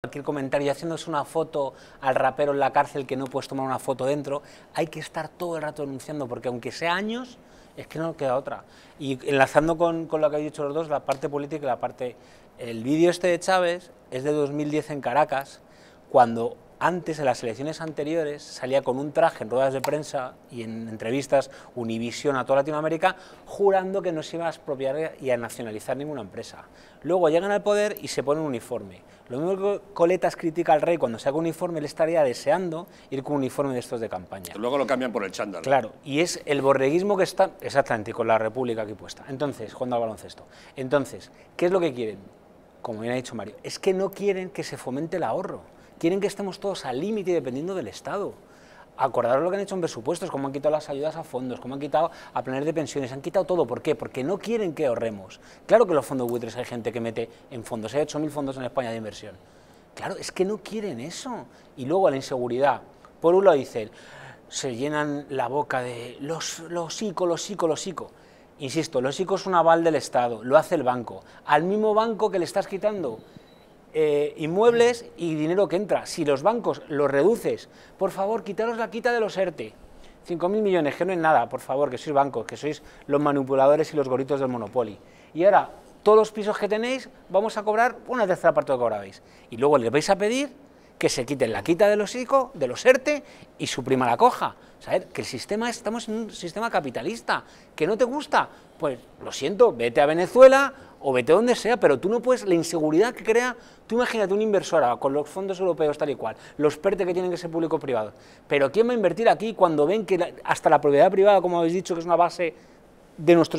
Cualquier comentario, haciéndose una foto al rapero en la cárcel que no puedes tomar una foto dentro, hay que estar todo el rato denunciando, porque aunque sea años, es que no queda otra. Y enlazando con, con lo que habéis dicho los dos, la parte política y la parte... El vídeo este de Chávez es de 2010 en Caracas, cuando antes, en las elecciones anteriores, salía con un traje en ruedas de prensa y en entrevistas Univision a toda Latinoamérica, jurando que no se iba a expropiar y a nacionalizar ninguna empresa. Luego llegan al poder y se ponen un uniforme. Lo mismo que Coletas critica al rey cuando haga un uniforme, él estaría deseando ir con un uniforme de estos de campaña. Luego lo cambian por el chándal. Claro, y es el borreguismo que está exactamente con la República aquí puesta. Entonces, cuando al baloncesto. Entonces, ¿qué es lo que quieren? Como bien ha dicho Mario, es que no quieren que se fomente el ahorro quieren que estemos todos al límite dependiendo del Estado. Acordaros lo que han hecho en presupuestos, cómo han quitado las ayudas a fondos, cómo han quitado a planes de pensiones, han quitado todo. ¿Por qué? Porque no quieren que ahorremos. Claro que los fondos buitres hay gente que mete en fondos, hay 8.000 fondos en España de inversión. Claro, es que no quieren eso. Y luego a la inseguridad. Por un lado dicen, se llenan la boca de los, los ICO, los ICO, los ICO. Insisto, los ICO es un aval del Estado, lo hace el banco. Al mismo banco que le estás quitando eh, inmuebles y dinero que entra. Si los bancos los reduces, por favor, quitaros la quita de los ERTE. 5.000 millones, que no es nada, por favor, que sois bancos, que sois los manipuladores y los gorritos del Monopoly. Y ahora, todos los pisos que tenéis, vamos a cobrar una tercera parte de lo que cobrabais. Y luego le vais a pedir que se quiten la quita de los de los ERTE y suprima la coja. saber que el sistema, estamos en un sistema capitalista, que no te gusta, pues lo siento, vete a Venezuela, o vete donde sea, pero tú no puedes, la inseguridad que crea, tú imagínate un inversor ahora, con los fondos europeos tal y cual, los PERTE e que tienen que ser público-privado, pero ¿quién va a invertir aquí cuando ven que hasta la propiedad privada, como habéis dicho, que es una base de nuestros